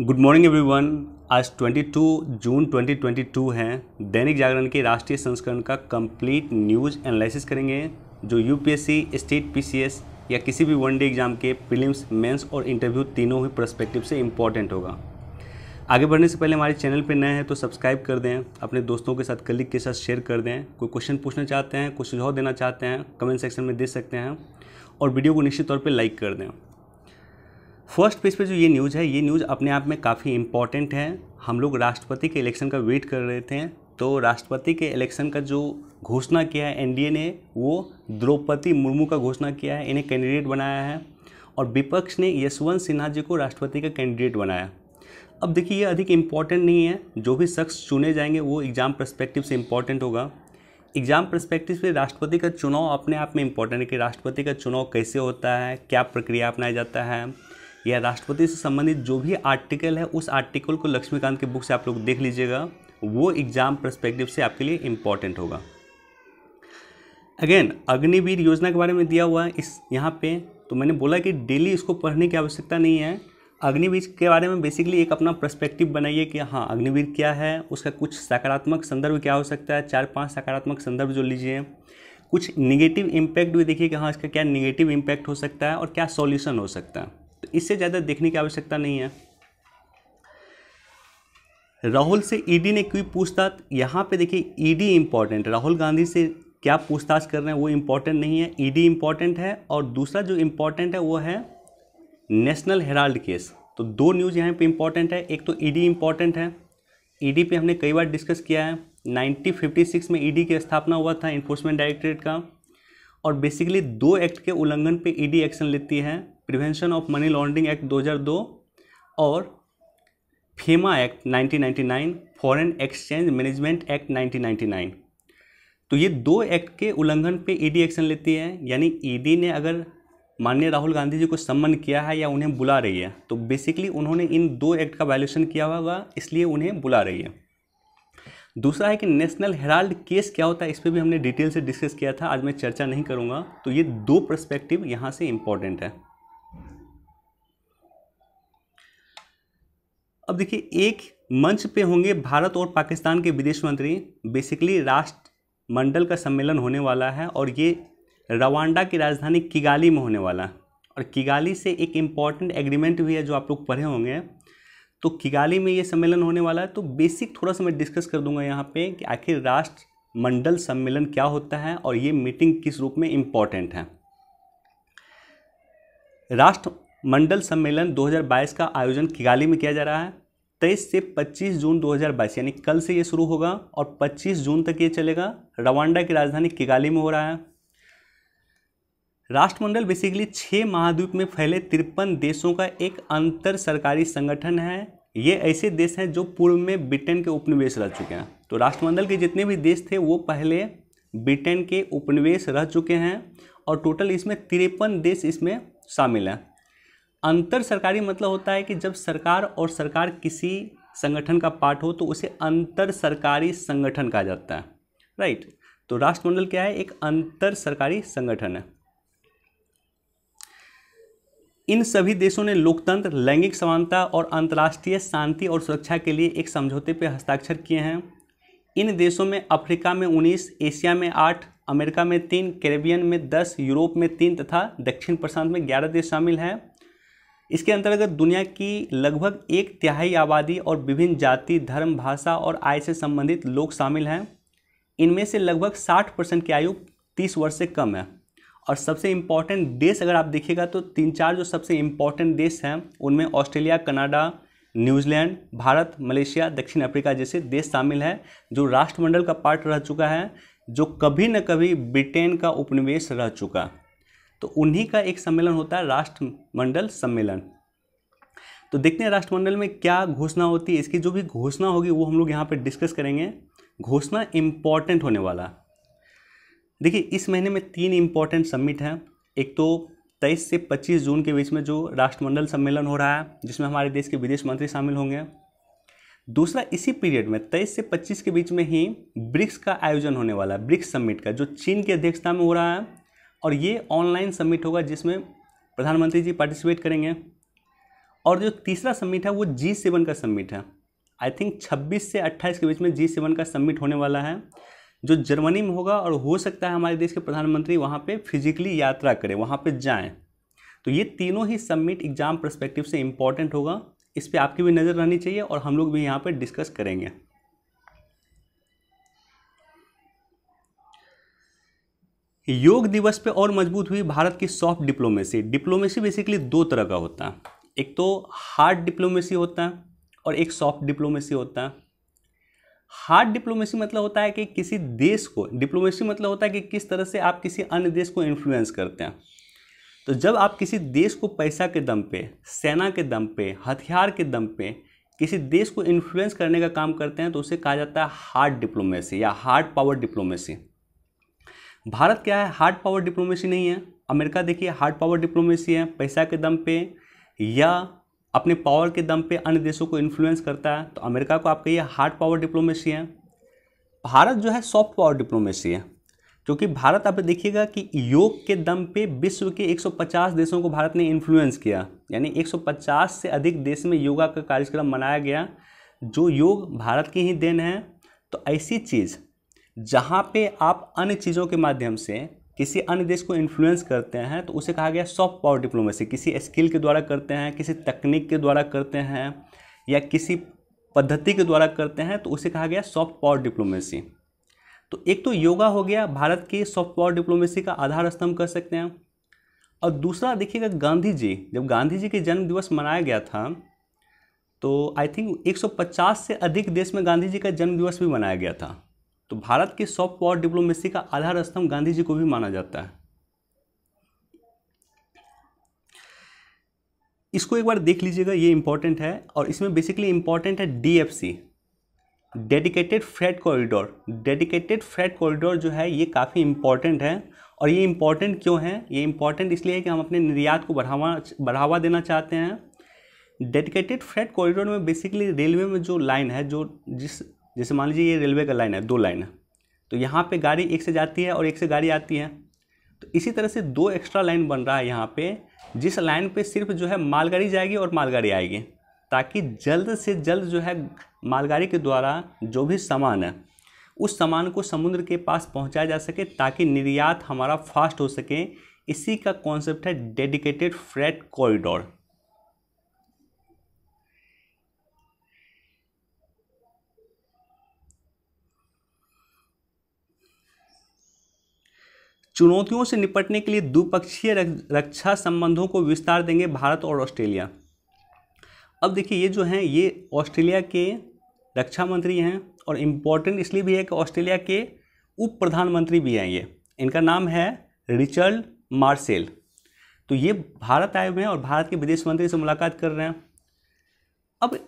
Good morning everyone आज 22 जून 2022 हैं दैनिक जागरण के राष्ट्रीय संस्करण का कंप्लीट न्यूज एनालिसिस करेंगे जो यूपीएससी स्टेट पीसीएस या किसी भी वनडे एग्जाम के प्रीलिम्स मेंस और इंटरव्यू तीनों ही प्रस्पेक्टिव से इम्पॉर्टेंट होगा आगे बढ़ने से पहले हमारे चैनल पर नए हैं तो सब्सक्राइब कर दें अपने दोस्तों के साथ कलिक के साथ शेयर कर दें कोई क्वेश्चन पूछना चाहते हैं कोई सुझाव देना चाहते हैं कमेंट सेक्शन में दे सकते हैं और वीडियो को निश्चित तौर पर लाइक कर दें फर्स्ट पेज पे जो ये न्यूज़ है ये न्यूज़ अपने आप में काफ़ी इम्पॉर्टेंट है हम लोग राष्ट्रपति के इलेक्शन का वेट कर रहे थे तो राष्ट्रपति के इलेक्शन का जो घोषणा किया है एनडीए ने वो द्रौपदी मुर्मू का घोषणा किया है इन्हें कैंडिडेट बनाया है और विपक्ष ने यशवंत सिन्हा जी को राष्ट्रपति का कैंडिडेट बनाया अब देखिए ये अधिक इम्पॉर्टेंट नहीं है जो भी शख्स चुने जाएंगे वो एग्ज़ाम परस्पेक्टिव से इम्पॉर्टेंट होगा एग्ज़ाम परस्पेक्टिव से राष्ट्रपति का चुनाव अपने आप में इम्पॉर्टेंट है कि राष्ट्रपति का चुनाव कैसे होता है क्या प्रक्रिया अपनाया जाता है या राष्ट्रपति से संबंधित जो भी आर्टिकल है उस आर्टिकल को लक्ष्मीकांत के बुक से आप लोग देख लीजिएगा वो एग्ज़ाम परस्पेक्टिव से आपके लिए इम्पॉर्टेंट होगा अगेन अग्निवीर योजना के बारे में दिया हुआ है इस यहाँ पे तो मैंने बोला कि डेली इसको पढ़ने की आवश्यकता नहीं है अग्निवीर के बारे में बेसिकली एक अपना पर्सपेक्टिव बनाइए कि हाँ अग्निवीर क्या है उसका कुछ सकारात्मक संदर्भ क्या हो सकता है चार पांच सकारात्मक संदर्भ जो लीजिए कुछ निगेटिव इम्पैक्ट भी देखिए कि हाँ इसका क्या निगेटिव इम्पैक्ट हो सकता है और क्या सॉल्यूशन हो सकता है तो इससे ज़्यादा देखने की आवश्यकता नहीं है राहुल से ईडी e ने क्यों पूछताछ यहाँ पे देखिए ED e important Rahul Gandhi से क्या पूछताछ कर रहे हैं वो इम्पॉर्टेंट नहीं है ईडी e इम्पॉर्टेंट है और दूसरा जो इम्पॉर्टेंट है वो है नेशनल हेराल्ड केस तो दो न्यूज़ यहाँ पे इम्पॉर्टेंट है एक तो ईडी इम्पॉर्टेंट है ईडी पे हमने कई बार डिस्कस किया है 1956 में ईडी की स्थापना हुआ था इन्फोर्समेंट डायरेक्टरेट का और बेसिकली दो एक्ट के उल्लंघन पे ईडी एक्शन लेती है prevention of money laundering act 2002 और FEMA act 1999 foreign exchange management act 1999 तो ये दो एक्ट के उल्लंघन पे ईडी e एक्शन लेती है यानी ईडी e ने अगर माननीय राहुल गांधी जी को सम्मन किया है या उन्हें बुला रही है तो बेसिकली उन्होंने इन दो एक्ट का वायलेशन किया होगा इसलिए उन्हें बुला रही है दूसरा है कि नेशनल हेराल्ड केस क्या होता है इस पर भी हमने डिटेल से डिस्कस किया था आज मैं चर्चा नहीं करूँगा तो ये दो परस्पेक्टिव यहाँ से इम्पॉर्टेंट है अब देखिए एक मंच पे होंगे भारत और पाकिस्तान के विदेश मंत्री बेसिकली राष्ट्रमंडल का सम्मेलन होने वाला है और ये रवांडा की राजधानी किगाली में होने वाला है और किगाली से एक इम्पॉर्टेंट एग्रीमेंट भी है जो आप लोग पढ़े होंगे तो किगाली में ये सम्मेलन होने वाला है तो बेसिक थोड़ा सा मैं डिस्कस कर दूंगा यहाँ पे कि आखिर राष्ट्रमंडल सम्मेलन क्या होता है और ये मीटिंग किस रूप में इम्पॉर्टेंट है राष्ट्र मंडल सम्मेलन 2022 का आयोजन किगाली में किया जा रहा है तेईस से 25 जून 2022 यानी कल से ये शुरू होगा और 25 जून तक ये चलेगा रवांडा की राजधानी किगाली में हो रहा है राष्ट्रमंडल बेसिकली छः महाद्वीप में फैले तिरपन देशों का एक अंतर सरकारी संगठन है ये ऐसे देश हैं जो पूर्व में ब्रिटेन के उपनिवेश रह चुके हैं तो राष्ट्रमंडल के जितने भी देश थे वो पहले ब्रिटेन के उपनिवेश रह चुके हैं और टोटल इसमें तिरपन देश इसमें शामिल हैं अंतर सरकारी मतलब होता है कि जब सरकार और सरकार किसी संगठन का पार्ट हो तो उसे अंतर सरकारी संगठन कहा जाता है राइट तो राष्ट्रमंडल क्या है एक अंतर सरकारी संगठन है इन सभी देशों ने लोकतंत्र लैंगिक समानता और अंतर्राष्ट्रीय शांति और सुरक्षा के लिए एक समझौते पर हस्ताक्षर किए हैं इन देशों में अफ्रीका में उन्नीस एशिया में आठ अमेरिका में तीन कैरेबियन में दस यूरोप में तीन तथा दक्षिण प्रशांत में ग्यारह देश शामिल हैं इसके अंतर्गत दुनिया की लगभग एक तिहाई आबादी और विभिन्न जाति धर्म भाषा और आय से संबंधित लोग शामिल हैं इनमें से लगभग 60 परसेंट की आयु 30 वर्ष से कम है और सबसे इम्पॉर्टेंट देश अगर आप देखिएगा तो तीन चार जो सबसे इम्पॉर्टेंट देश हैं उनमें Australia Canada New Zealand Bharat Malaysia दक्षिण अफ्रीका जैसे देश शामिल हैं जो राष्ट्रमंडल का पार्ट रह चुका है जो कभी न कभी ब्रिटेन का उपनिवेश रह चुका तो उन्हीं का एक सम्मेलन होता है राष्ट्रमंडल सम्मेलन तो देखते हैं राष्ट्रमंडल में क्या घोषणा होती है इसकी जो भी घोषणा होगी वो हम लोग यहाँ पर डिस्कस करेंगे घोषणा इम्पॉर्टेंट होने वाला देखिए इस महीने में तीन इम्पॉर्टेंट समिट हैं एक तो 23 से 25 जून के बीच में जो राष्ट्रमंडल सम्मेलन हो रहा है जिसमें हमारे देश के विदेश मंत्री शामिल होंगे दूसरा इसी पीरियड में 23 से 25 के बीच में ही ब्रिक्स का आयोजन होने वाला है ब्रिक्स समिट का जो चीन की अध्यक्षता में हो रहा है और ये ऑनलाइन सबमिट होगा जिसमें प्रधानमंत्री जी पार्टिसिपेट करेंगे और जो तीसरा सबमिट है वो जी सेवन का सबमिट है आई थिंक 26 से 28 के बीच में जी सेवन का सबमिट होने वाला है जो जर्मनी में होगा और हो सकता है हमारे देश के प्रधानमंत्री वहाँ पर फिजिकली यात्रा करें वहाँ पर जाएँ तो ये तीनों ही सबमिट एग्ज़ाम परस्पेक्टिव से इम्पॉर्टेंट होगा इस पर आपकी भी नज़र रहनी चाहिए और हम लोग भी यहाँ पर डिस्कस करेंगे योग दिवस पे और मजबूत हुई भारत की सॉफ्ट डिप्लोमेसी डिप्लोमेसी बेसिकली दो तरह का होता है एक तो हार्ड डिप्लोमेसी होता है और एक सॉफ्ट डिप्लोमेसी होता है हार्ड डिप्लोमेसी मतलब होता है कि किसी देश को डिप्लोमेसी मतलब होता है कि किस तरह से आप किसी अन्य देश को इन्फ्लुएंस करते हैं तो जब आप किसी देश को पैसा के दम पे सेना के दम पे हथियार के दम पे किसी देश को इन्फ्लुएंस करने का काम करते हैं तो उसे कहा जाता है हार्ड डिप्लोमेसी या हार्ड पावर डिप्लोमेसी भारत क्या है हार्ड पावर डिप्लोमेसी नहीं है अमेरिका देखिए हार्ड पावर डिप्लोमेसी है पैसा के दम पे या अपने पावर के दम पे अन्य देशों को इन्फ्लुएंस करता है तो अमेरिका को आप कहिए हार्ड पावर डिप्लोमेसी है भारत जो है सॉफ्ट पावर डिप्लोमेसी है क्योंकि भारत आप देखिएगा कि योग के दम पे विश्व के 150 देशों को भारत ने इन्फ्लुएंस किया यानी 150 से अधिक देश में योगा का कार्यक्रम मनाया गया जो योग भारत की ही देन है तो ऐसी चीज़ जहाँ पे आप अन्य चीज़ों के माध्यम से किसी अन्य देश को इन्फ्लुएंस करते हैं तो उसे कहा गया सॉफ्ट पावर डिप्लोमेसी किसी स्किल के द्वारा करते हैं किसी तकनीक के द्वारा करते हैं या किसी पद्धति के द्वारा करते हैं तो उसे कहा गया सॉफ्ट पावर डिप्लोमेसी तो एक तो योगा हो गया भारत की सॉफ्ट पावर डिप्लोमेसी का आधार स्तंभ कर सकते हैं और दूसरा देखिएगा गांधी जी जब गांधी जी के जन्म दिवस मनाया गया था तो आई थिंक 150 से अधिक देश में गांधी जी का जन्म दिवस भी मनाया गया था तो भारत की सॉफ्ट पावर डिप्लोमेसी का आधार स्तंभ गांधी जी को भी माना जाता है इसको एक बार देख लीजिएगा ये इंपॉर्टेंट है और इसमें बेसिकली इंपॉर्टेंट है DFC dedicated freight corridor dedicated freight corridor जो है ये काफ़ी इंपॉर्टेंट है और ये इंपॉर्टेंट क्यों है ये इंपॉर्टेंट इसलिए है कि हम अपने निर्यात को बढ़ावा बढ़ावा देना चाहते हैं डेडिकेटेड फ्रेट कॉरिडोर में बेसिकली रेलवे में जो लाइन है जो जिस जैसे मान लीजिए ये रेलवे का लाइन है दो लाइन है तो यहाँ पे गाड़ी एक से जाती है और एक से गाड़ी आती है तो इसी तरह से दो एक्स्ट्रा लाइन बन रहा है यहाँ पे जिस लाइन पे सिर्फ जो है मालगाड़ी जाएगी और मालगाड़ी आएगी ताकि जल्द से जल्द जो है मालगाड़ी के द्वारा जो भी सामान है उस सामान को समुद्र के पास पहुँचाया जा सके ताकि निर्यात हमारा फास्ट हो सके इसी का कॉन्सेप्ट है डेडिकेटेड फ्रेट कॉरिडोर चुनौतियों से निपटने के लिए द्विपक्षीय रक्षा संबंधों को विस्तार देंगे भारत और ऑस्ट्रेलिया अब देखिए ये जो हैं ये ऑस्ट्रेलिया के रक्षा मंत्री हैं और इम्पॉर्टेंट इसलिए भी है कि ऑस्ट्रेलिया के उप प्रधानमंत्री भी हैं ये इनका नाम है रिचर्ड मार्सेल तो ये भारत आए हुए हैं और भारत के विदेश मंत्री से मुलाकात कर रहे हैं अब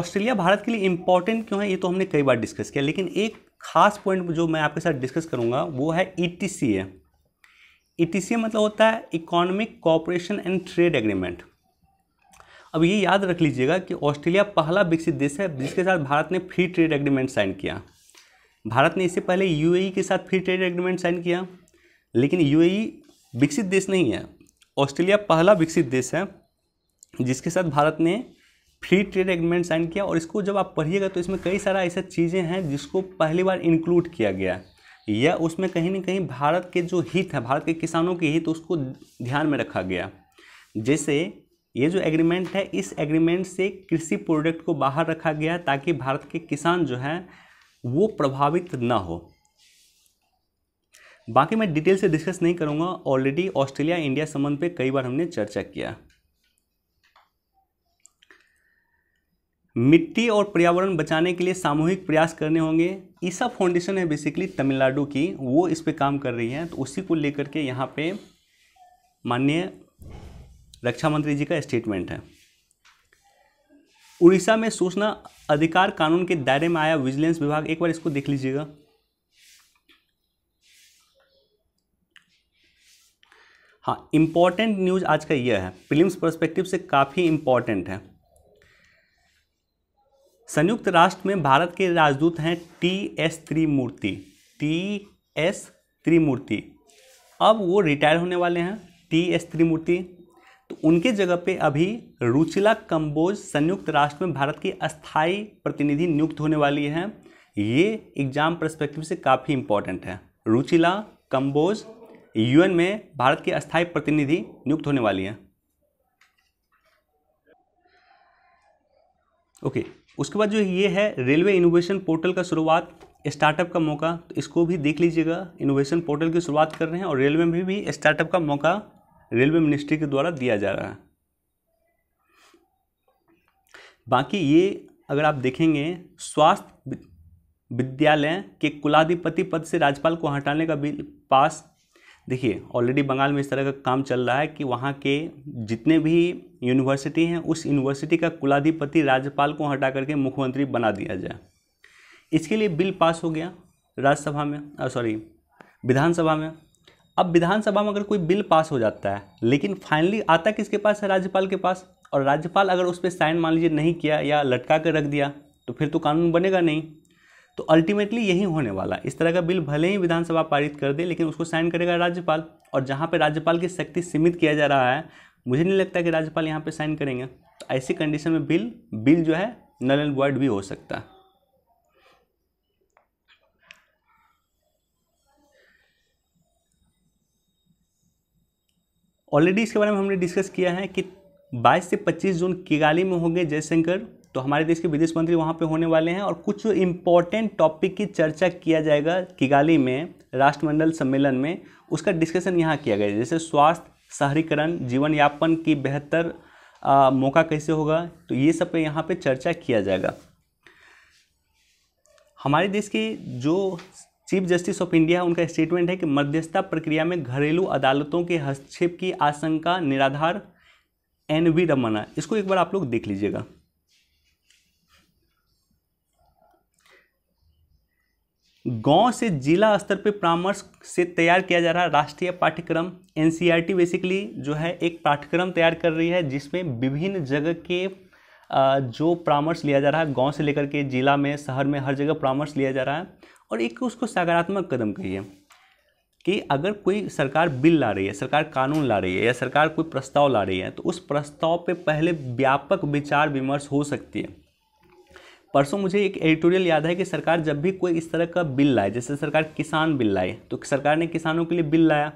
ऑस्ट्रेलिया भारत के लिए इम्पॉर्टेंट क्यों है ये तो हमने कई बार डिस्कस किया लेकिन एक खास पॉइंट जो मैं आपके साथ डिस्कस करूँगा वो है E T C A T C ए मतलब होता है economic cooperation and trade agreement अब ये याद रख लीजिएगा कि ऑस्ट्रेलिया पहला विकसित देश है जिसके साथ भारत ने फ्री ट्रेड एग्रीमेंट साइन किया भारत ने इससे पहले यूएई e के साथ फ्री ट्रेड एग्रीमेंट साइन किया लेकिन यूएई e विकसित देश नहीं है ऑस्ट्रेलिया पहला विकसित देश है जिसके साथ भारत ने फ्री ट्रेड एग्रीमेंट साइन किया और इसको जब आप पढ़िएगा तो इसमें कई सारा ऐसा चीज़ें हैं जिसको पहली बार इंक्लूड किया गया या उसमें कहीं ना कहीं भारत के जो हित है भारत के किसानों के हित तो उसको ध्यान में रखा गया जैसे ये जो एग्रीमेंट है इस एग्रीमेंट से कृषि प्रोडक्ट को बाहर रखा गया ताकि भारत के किसान जो हैं वो प्रभावित ना हो बाकी मैं डिटेल से डिस्कस नहीं करूँगा ऑलरेडी ऑस्ट्रेलिया इंडिया संबंध पे कई बार हमने चर्चा किया मिट्टी और पर्यावरण बचाने के लिए सामूहिक प्रयास करने होंगे ईसा फाउंडेशन है बेसिकली तमिलनाडु की वो इस पर काम कर रही है तो उसी को लेकर के यहाँ पे माननीय रक्षा मंत्री जी का स्टेटमेंट है उड़ीसा में सूचना अधिकार कानून के दायरे में आया विजिलेंस विभाग एक बार इसको देख लीजिएगा हाँ इम्पॉर्टेंट न्यूज़ आज का यह है फिल्म परस्पेक्टिव से काफ़ी इम्पॉर्टेंट है संयुक्त राष्ट्र में भारत के राजदूत हैं T S Trimurti T S Trimurti अब वो रिटायर होने वाले हैं टी एस त्रिमूर्ति तो उनके जगह पे अभी रुचिला कंबोज संयुक्त राष्ट्र में भारत की अस्थाई प्रतिनिधि नियुक्त होने वाली हैं ये एग्जाम परस्पेक्टिव से काफ़ी इंपॉर्टेंट है रुचिला कंबोज यूएन में भारत की अस्थाई प्रतिनिधि नियुक्त होने वाली हैं ओके okay. उसके बाद जो ये है रेलवे इनोवेशन पोर्टल का शुरुआत स्टार्टअप का मौका तो इसको भी देख लीजिएगा इनोवेशन पोर्टल की शुरुआत कर रहे हैं और रेलवे में भी स्टार्टअप का मौका रेलवे मिनिस्ट्री के द्वारा दिया जा रहा है बाकी ये अगर आप देखेंगे स्वास्थ्य विद्यालय के कुलाधिपति पद से राज्यपाल को हटाने का बिल पास देखिए ऑलरेडी बंगाल में इस तरह का काम चल रहा है कि वहाँ के जितने भी यूनिवर्सिटी हैं उस यूनिवर्सिटी का कुलाधिपति राज्यपाल को हटा करके मुख्यमंत्री बना दिया जाए इसके लिए बिल पास हो गया राज्यसभा में सॉरी विधानसभा में अब विधानसभा में अगर कोई बिल पास हो जाता है लेकिन फाइनली आता किसके पास है राज्यपाल के पास और राज्यपाल अगर उस पर साइन मान लीजिए नहीं किया या लटका कर रख दिया तो फिर तो कानून बनेगा नहीं तो अल्टीमेटली यही होने वाला इस तरह का बिल भले ही विधानसभा पारित कर दे लेकिन उसको साइन करेगा राज्यपाल और जहाँ पर राज्यपाल की शक्ति सीमित किया जा रहा है मुझे नहीं लगता कि राज्यपाल यहाँ पर साइन करेंगे तो ऐसी कंडीशन में बिल बिल जो है नल एंड वर्ड भी हो सकता है ऑलरेडी इसके बारे में हमने डिस्कस किया है कि 22 से 25 जून किगाली में होंगे जयशंकर तो हमारे देश के विदेश मंत्री वहाँ पे होने वाले हैं और कुछ इम्पॉर्टेंट टॉपिक की चर्चा किया जाएगा किगाली में राष्ट्रमंडल सम्मेलन में उसका डिस्कशन यहाँ किया गया जैसे स्वास्थ्य शहरीकरण जीवन यापन की बेहतर आ, मौका कैसे होगा तो ये सब पे यहाँ पे चर्चा किया जाएगा हमारे देश के जो चीफ जस्टिस ऑफ इंडिया उनका स्टेटमेंट है कि मध्यस्थता प्रक्रिया में घरेलू अदालतों के हस्तक्षेप की आशंका निराधार एन वी रमना इसको एक बार आप लोग देख लीजिएगा गांव से जिला स्तर पे परामर्श से तैयार किया जा रहा राष्ट्रीय पाठ्यक्रम एन बेसिकली e जो है एक पाठ्यक्रम तैयार कर रही है जिसमें विभिन्न जगह के जो परामर्श लिया जा रहा है गांव से लेकर के जिला में शहर में हर जगह परामर्श लिया जा रहा है और एक उसको सकारात्मक कदम कहिए कि अगर कोई सरकार बिल ला रही है सरकार कानून ला रही है या सरकार कोई प्रस्ताव ला रही है तो उस प्रस्ताव पर पहले व्यापक विचार विमर्श हो सकती है परसों मुझे एक एडिटोरियल याद है कि सरकार जब भी कोई इस तरह का बिल लाए जैसे सरकार किसान बिल लाए तो सरकार ने किसानों के लिए बिल लाया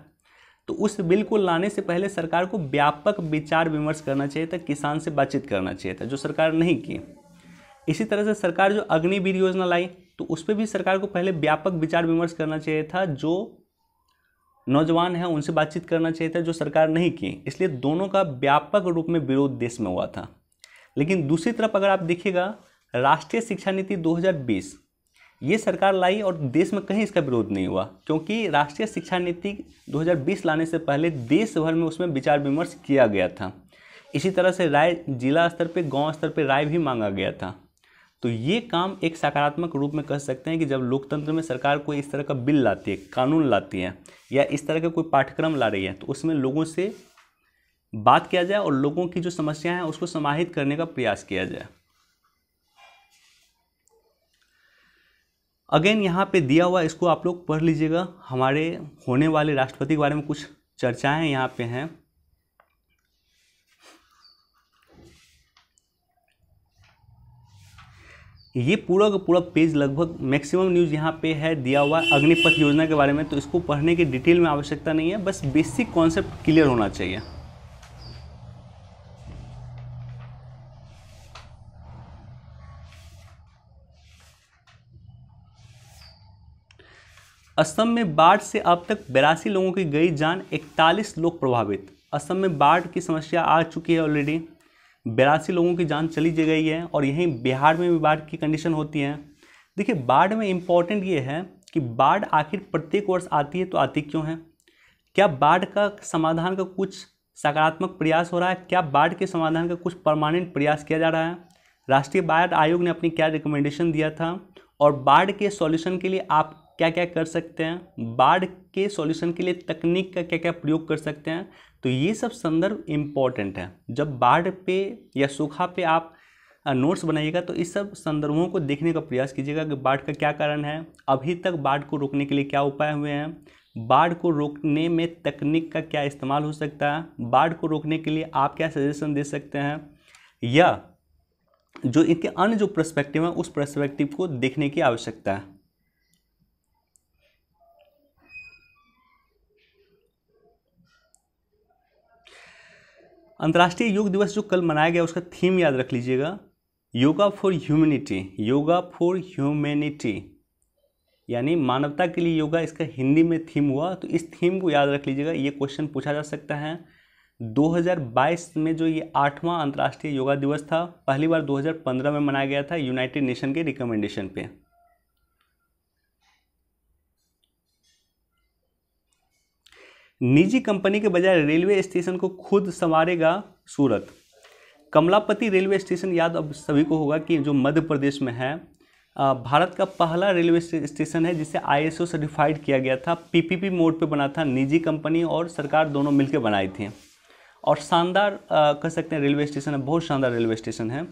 तो उस बिल को लाने से पहले सरकार को व्यापक विचार विमर्श करना चाहिए था किसान से बातचीत करना चाहिए था जो सरकार नहीं की इसी तरह से सरकार जो अग्निवीर योजना लाई तो उस पर भी सरकार को पहले व्यापक विचार विमर्श करना चाहिए था जो नौजवान हैं उनसे बातचीत करना चाहिए था जो सरकार नहीं की इसलिए दोनों का व्यापक रूप में विरोध देश में हुआ था लेकिन दूसरी तरफ अगर आप देखिएगा राष्ट्रीय शिक्षा नीति 2020 ये सरकार लाई और देश में कहीं इसका विरोध नहीं हुआ क्योंकि राष्ट्रीय शिक्षा नीति 2020 लाने से पहले देश भर में उसमें विचार विमर्श किया गया था इसी तरह से राय जिला स्तर पे गांव स्तर पे राय भी मांगा गया था तो ये काम एक सकारात्मक रूप में कह सकते हैं कि जब लोकतंत्र में सरकार कोई इस तरह का बिल लाती है कानून लाती है या इस तरह का कोई पाठ्यक्रम ला रही है तो उसमें लोगों से बात किया जाए और लोगों की जो समस्याएं हैं उसको समाहित करने का प्रयास किया जाए अगेन यहाँ पे दिया हुआ इसको आप लोग पढ़ लीजिएगा हमारे होने वाले राष्ट्रपति के बारे में कुछ चर्चाएं यहाँ पे हैं ये पूरा का पूरा पेज लगभग मैक्सिमम न्यूज़ यहाँ पे है दिया हुआ अग्निपथ योजना के बारे में तो इसको पढ़ने की डिटेल में आवश्यकता नहीं है बस बेसिक कॉन्सेप्ट क्लियर होना चाहिए असम में बाढ़ से अब तक बिरासी लोगों की गई जान 41 लोग प्रभावित असम में बाढ़ की समस्या आ चुकी है ऑलरेडी बिरासी लोगों की जान चली गई है और यहीं बिहार में भी बाढ़ की कंडीशन होती है देखिए बाढ़ में इम्पॉर्टेंट ये है कि बाढ़ आखिर प्रत्येक वर्ष आती है तो आती क्यों है क्या बाढ़ का समाधान का कुछ सकारात्मक प्रयास हो रहा है क्या बाढ़ के समाधान का कुछ परमानेंट प्रयास किया जा रहा है राष्ट्रीय बाढ़ आयोग ने अपनी क्या रिकमेंडेशन दिया था और बाढ़ के सॉल्यूशन के लिए आप क्या क्या कर सकते हैं बाढ़ के सॉल्यूशन के लिए तकनीक का क्या क्या प्रयोग कर सकते हैं तो ये सब संदर्भ इम्पॉर्टेंट है जब बाढ़ पे या सूखा पे आप नोट्स बनाइएगा तो इस सब संदर्भों को देखने का प्रयास कीजिएगा कि बाढ़ का क्या कारण है अभी तक बाढ़ को रोकने के लिए क्या उपाय हुए हैं बाढ़ को रोकने में तकनीक का क्या इस्तेमाल हो सकता है बाढ़ को रोकने के लिए आप क्या सजेशन दे सकते हैं या जो इनके अन्य जो प्रस्पेक्टिव हैं उस प्रस्पेक्टिव को देखने की आवश्यकता है अंतर्राष्ट्रीय योग दिवस जो कल मनाया गया उसका थीम याद रख लीजिएगा yoga for humanity yoga for humanity यानी मानवता के लिए योगा इसका हिंदी में थीम हुआ तो इस थीम को याद रख लीजिएगा ये क्वेश्चन पूछा जा सकता है 2022 में जो ये आठवां अंतर्राष्ट्रीय योगा दिवस था पहली बार 2015 में मनाया गया था यूनाइटेड नेशन के रिकमेंडेशन पे निजी कंपनी के बजाय रेलवे स्टेशन को खुद संवारेगा सूरत कमलापति रेलवे स्टेशन याद अब सभी को होगा कि जो मध्य प्रदेश में है भारत का पहला रेलवे स्टेशन है जिसे आईएसओ सर्टिफाइड किया गया था पीपीपी मोड पे बना था निजी कंपनी और सरकार दोनों मिलकर बनाई थी और शानदार कह सकते हैं रेलवे स्टेशन है बहुत शानदार रेलवे स्टेशन है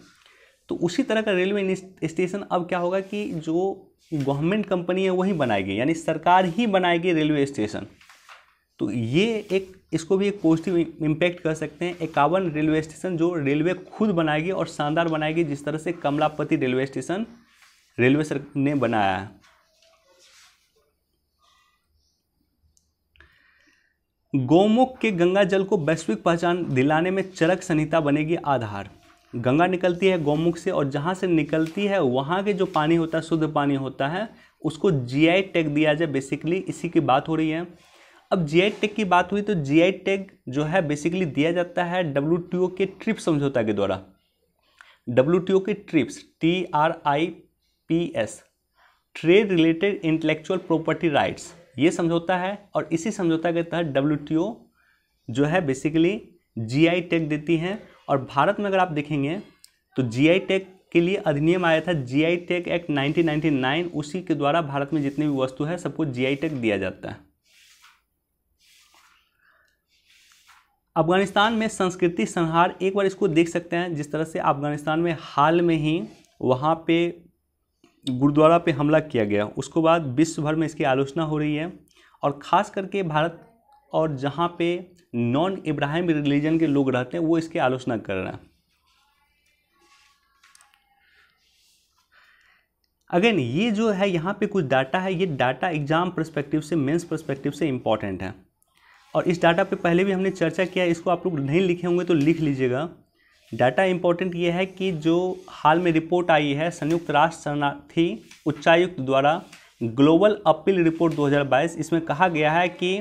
तो उसी तरह का रेलवे स्टेशन अब क्या होगा कि जो गवर्नमेंट कंपनी है वही बनाएगी यानी सरकार ही बनाएगी रेलवे स्टेशन तो ये एक इसको भी एक पॉजिटिव इम्पैक्ट कर सकते हैं इक्यावन रेलवे स्टेशन जो रेलवे खुद बनाएगी और शानदार बनाएगी जिस तरह से Kamlapati railway station railway sir ने बनाया है गोमुख के गंगा जल को वैश्विक पहचान दिलाने में चरक संहिता बनेगी आधार गंगा निकलती है गौमुख से और जहाँ से निकलती है वहाँ के जो पानी होता है शुद्ध पानी होता है उसको जीआई टैग दिया जाए बेसिकली इसी की बात हो रही है अब जी आई टेक की बात हुई तो जी आई टेक जो है बेसिकली दिया जाता है डब्ल्यू टी ओ के ट्रिप्स समझौता के द्वारा डब्ल्यू टी ओ के TRIPS T R I P S trade related intellectual property rights ये समझौता है और इसी समझौता के तहत डब्ल्यू टी ओ जो है बेसिकली जी आई टेक देती हैं और भारत में अगर आप देखेंगे तो जी आई टेक के लिए अधिनियम आया था जी आई टेक एक्ट 1999 उसी के द्वारा भारत में जितनी भी वस्तु है सबको जी आई टेक दिया जाता है अफगानिस्तान में संस्कृति संहार एक बार इसको देख सकते हैं जिस तरह से अफगानिस्तान में हाल में ही वहाँ पे गुरुद्वारा पे हमला किया गया उसको बाद विश्व भर में इसकी आलोचना हो रही है और ख़ास करके भारत और जहाँ पे नॉन इब्राहिम रिलीजन के लोग रहते हैं वो इसकी आलोचना कर रहे हैं अगेन ये जो है यहाँ पे कुछ डाटा है ये डाटा एग्जाम परस्पेक्टिव से मेंस परस्पेक्टिव से इम्पॉर्टेंट है और इस डाटा पे पहले भी हमने चर्चा किया इसको आप लोग नहीं लिखे होंगे तो लिख लीजिएगा डाटा इम्पोर्टेंट ये है कि जो हाल में रिपोर्ट आई है संयुक्त राष्ट्र शरणार्थी उच्चायुक्त द्वारा ग्लोबल अपील रिपोर्ट 2022 इसमें कहा गया है कि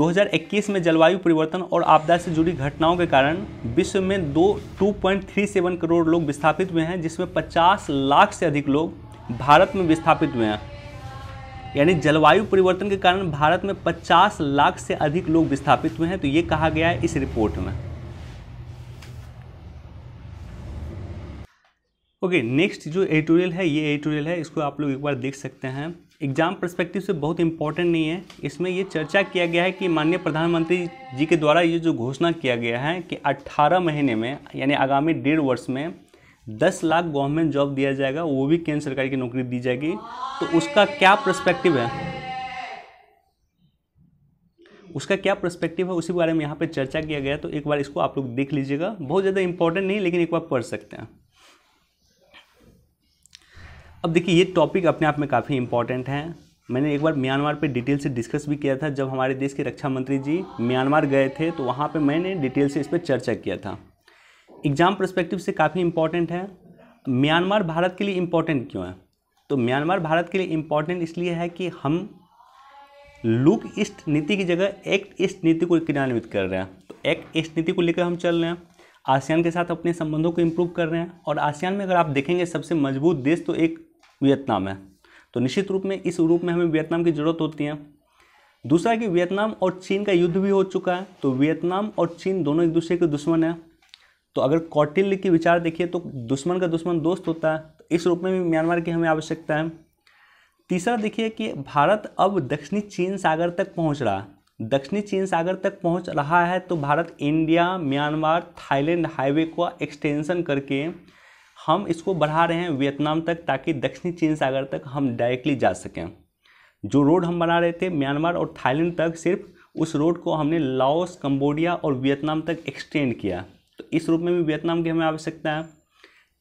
2021 में जलवायु परिवर्तन और आपदा से जुड़ी घटनाओं के कारण विश्व में दो 2.37 करोड़ लोग विस्थापित हुए हैं जिसमें पचास लाख से अधिक लोग भारत में विस्थापित हुए हैं यानी जलवायु परिवर्तन के कारण भारत में 50 लाख से अधिक लोग विस्थापित हुए हैं तो ये कहा गया है इस रिपोर्ट में ओके okay, नेक्स्ट जो एडिटोरियल है ये एडिटोरियल है इसको आप लोग एक बार देख सकते हैं एग्जाम परस्पेक्टिव से बहुत इंपॉर्टेंट नहीं है इसमें ये चर्चा किया गया है कि माननीय प्रधानमंत्री जी के द्वारा ये जो घोषणा किया गया है कि 18 महीने में यानी आगामी डेढ़ वर्ष में दस लाख गवर्नमेंट जॉब दिया जाएगा वो भी केंद्र सरकार की नौकरी दी जाएगी तो उसका क्या प्रस्पेक्टिव है उसका क्या प्रस्पेक्टिव है उसी बारे में यहाँ पे चर्चा किया गया तो एक बार इसको आप लोग देख लीजिएगा बहुत ज़्यादा इंपॉर्टेंट नहीं लेकिन एक बार पढ़ सकते हैं अब देखिए ये टॉपिक अपने आप में काफ़ी इंपॉर्टेंट है मैंने एक बार म्यांमार पे डिटेल से डिस्कस भी किया था जब हमारे देश के रक्षा मंत्री जी म्यांमार गए थे तो वहाँ पे मैंने डिटेल से इस पर चर्चा किया था एग्ज़ाम परस्पेक्टिव से काफ़ी इंपॉर्टेंट है म्यांमार भारत के लिए इम्पॉर्टेंट क्यों है तो म्यांमार भारत के लिए इम्पॉर्टेंट इसलिए है कि हम लुक ईस्ट नीति की जगह एक्ट ईस्ट नीति को क्रियान्वित कर रहे हैं तो एक्ट ईस्ट नीति को लेकर हम चल रहे हैं आसियान के साथ अपने संबंधों को इम्प्रूव कर रहे हैं और आसियान में अगर आप देखेंगे सबसे मजबूत देश तो एक वियतनाम है तो निश्चित रूप में इस रूप में हमें वियतनाम की ज़रूरत होती है दूसरा कि वियतनाम और चीन का युद्ध भी हो चुका है तो वियतनाम और चीन दोनों एक दूसरे के दुश्मन हैं तो अगर कौटिल्य की विचार देखिए तो दुश्मन का दुश्मन दोस्त होता है तो इस रूप में भी म्यांमार की हमें आवश्यकता है तीसरा देखिए कि भारत अब दक्षिणी चीन सागर तक पहुंच रहा है दक्षिणी चीन सागर तक पहुंच रहा है तो Bharat India Myanmar Thailand highway को एक्सटेंशन करके हम इसको बढ़ा रहे हैं वियतनाम तक ताकि दक्षिणी चीन सागर तक हम डायरेक्टली जा सकें जो रोड हम बना रहे थे म्यांमार और थाईलैंड तक सिर्फ उस रोड को हमने लाओस कंबोडिया और वियतनाम तक एक्सटेंड किया तो इस रूप में भी वियतनाम की हमें आवश्यकता है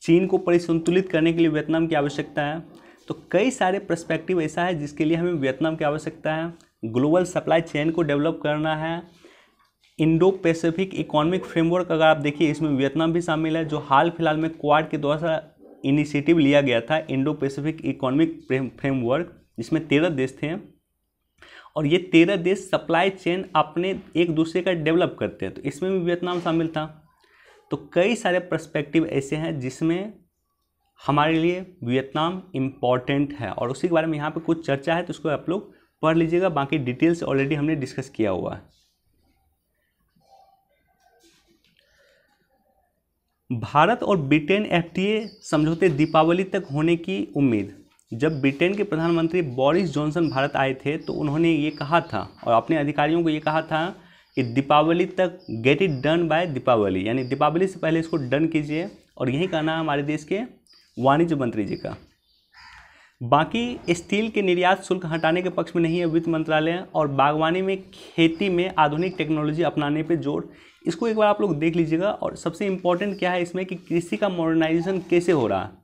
चीन को परिसंतुलित करने के लिए वियतनाम की आवश्यकता है तो कई सारे प्रस्पेक्टिव ऐसा है जिसके लिए हमें वियतनाम की आवश्यकता है ग्लोबल सप्लाई चेन को डेवलप करना है इंडो पैसिफिक इकोनॉमिक फ्रेमवर्क अगर आप देखिए इसमें वियतनाम भी शामिल है जो हाल फिलहाल में क्वाड के द्वारा इनिशिएटिव लिया गया था इंडो पैसिफिक इकोनॉमिक फ्रेमवर्क जिसमें तेरह देश थे और ये तेरह देश सप्लाई चेन अपने एक दूसरे का डेवलप करते हैं तो इसमें भी वियतनाम शामिल था तो कई सारे पर्सपेक्टिव ऐसे हैं जिसमें हमारे लिए वियतनाम इम्पॉर्टेंट है और उसी के बारे में यहाँ पे कुछ चर्चा है तो उसको आप लोग पढ़ लीजिएगा बाकी डिटेल्स ऑलरेडी हमने डिस्कस किया हुआ है भारत और ब्रिटेन एफ समझौते दीपावली तक होने की उम्मीद जब ब्रिटेन के प्रधानमंत्री बोरिस जॉनसन भारत आए थे तो उन्होंने ये कहा था और अपने अधिकारियों को ये कहा था कि दीपावली तक get it done by Deepawali यानी दीपावली से पहले इसको डन कीजिए और यही कहना है हमारे देश के वाणिज्य मंत्री जी का बाकी स्टील के निर्यात शुल्क हटाने के पक्ष में नहीं है वित्त मंत्रालय और बागवानी में खेती में आधुनिक टेक्नोलॉजी अपनाने पर जोर इसको एक बार आप लोग देख लीजिएगा और सबसे इम्पॉर्टेंट क्या है इसमें कि कृषि का मॉडर्नाइजेशन कैसे हो रहा है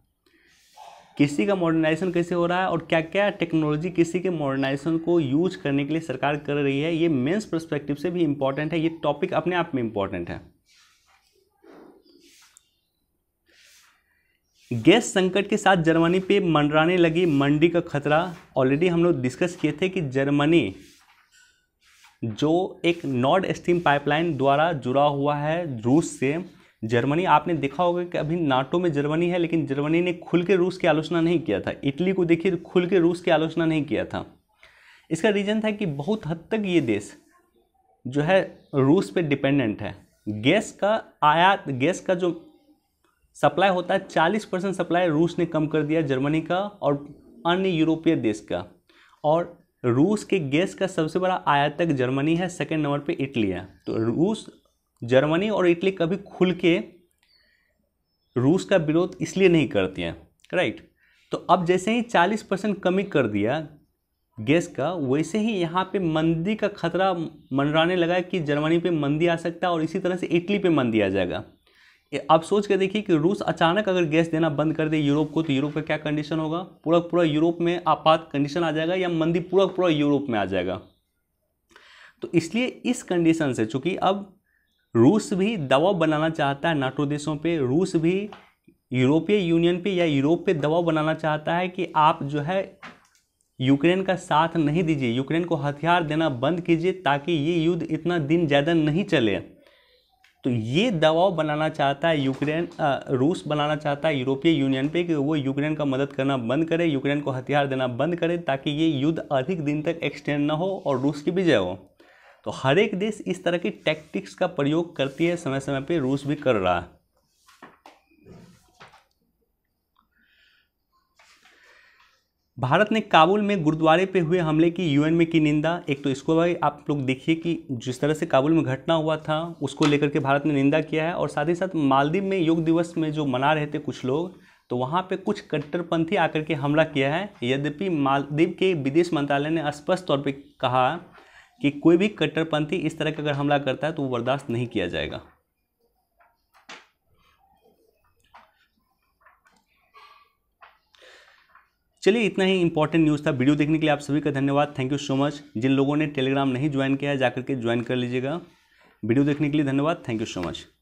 किसी का मॉडर्नाइजेशन कैसे हो रहा है और क्या क्या टेक्नोलॉजी किसी के मॉडर्नाइजेशन को यूज करने के लिए सरकार कर रही है ये मेंस परस्पेक्टिव से भी इंपॉर्टेंट है ये टॉपिक अपने आप में इम्पॉर्टेंट है गैस संकट के साथ जर्मनी पे मंडराने लगी मंडी का खतरा ऑलरेडी हम लोग डिस्कस किए थे कि जर्मनी जो एक नॉर्ड स्टीम पाइपलाइन द्वारा जुड़ा हुआ है रूस से जर्मनी आपने देखा होगा कि अभी नाटो में जर्मनी है लेकिन जर्मनी ने खुल के रूस की आलोचना नहीं किया था इटली को देखिए खुल के रूस की आलोचना नहीं किया था इसका रीज़न था कि बहुत हद तक ये देश जो है रूस पे डिपेंडेंट है गैस का आयात गैस का जो सप्लाई होता है चालीस परसेंट सप्लाई रूस ने कम कर दिया जर्मनी का और अन्य यूरोपीय देश का और रूस के गैस का सबसे बड़ा आयातक जर्मनी है सेकेंड नंबर पे इटली है तो रूस जर्मनी और इटली कभी खुल के रूस का विरोध इसलिए नहीं करती हैं राइट तो अब जैसे ही 40 परसेंट कमी कर दिया गैस का वैसे ही यहाँ पे मंदी का खतरा मंडराने लगा कि जर्मनी पे मंदी आ सकता है और इसी तरह से इटली पे मंदी आ जाएगा अब सोच के देखिए कि रूस अचानक अगर गैस देना बंद कर दे यूरोप को तो यूरोप का क्या कंडीशन होगा पूरा पूरा यूरोप में आपात कंडीशन आ जाएगा या मंदी पूरा पूरा यूरोप में आ जाएगा तो इसलिए इस कंडीशन से चूंकि अब रूस भी दबाव बनाना चाहता है नाटो देशों पे रूस भी यूरोपीय यूनियन पे या यूरोप पे दबाव बनाना चाहता है कि आप जो है यूक्रेन का साथ नहीं दीजिए यूक्रेन को हथियार देना बंद कीजिए ताकि ये युद्ध इतना दिन ज़्यादा नहीं चले तो ये दबाव बनाना चाहता है यूक्रेन रूस बनाना चाहता है यूरोपीय यूनियन पे कि वो यूक्रेन का मदद करना बंद करे यूक्रेन को हथियार देना बंद करे ताकि ये युद्ध अधिक दिन तक एक्सटेंड ना हो और रूस की विजय हो तो हर एक देश इस तरह की टैक्टिक्स का प्रयोग करती है समय समय पे रूस भी कर रहा है भारत ने काबुल में गुरुद्वारे पे हुए हमले की यूएन में की निंदा एक तो इसको भाई आप लोग देखिए कि जिस तरह से काबुल में घटना हुआ था उसको लेकर के भारत ने निंदा किया है और साथ ही साथ मालदीव में योग दिवस में जो मना रहे थे कुछ लोग तो वहाँ पे कुछ कट्टरपंथी आकर के हमला किया है यद्यपि मालदीव के विदेश मंत्रालय ने स्पष्ट तौर पर कहा कि कोई भी कट्टरपंथी इस तरह का अगर हमला करता है तो वो बर्दाश्त नहीं किया जाएगा चलिए इतना ही इंपॉर्टेंट न्यूज़ था वीडियो देखने के लिए आप सभी का धन्यवाद थैंक यू सो मच जिन लोगों ने टेलीग्राम नहीं ज्वाइन किया है जाकर के ज्वाइन कर लीजिएगा वीडियो देखने के लिए धन्यवाद थैंक यू सो मच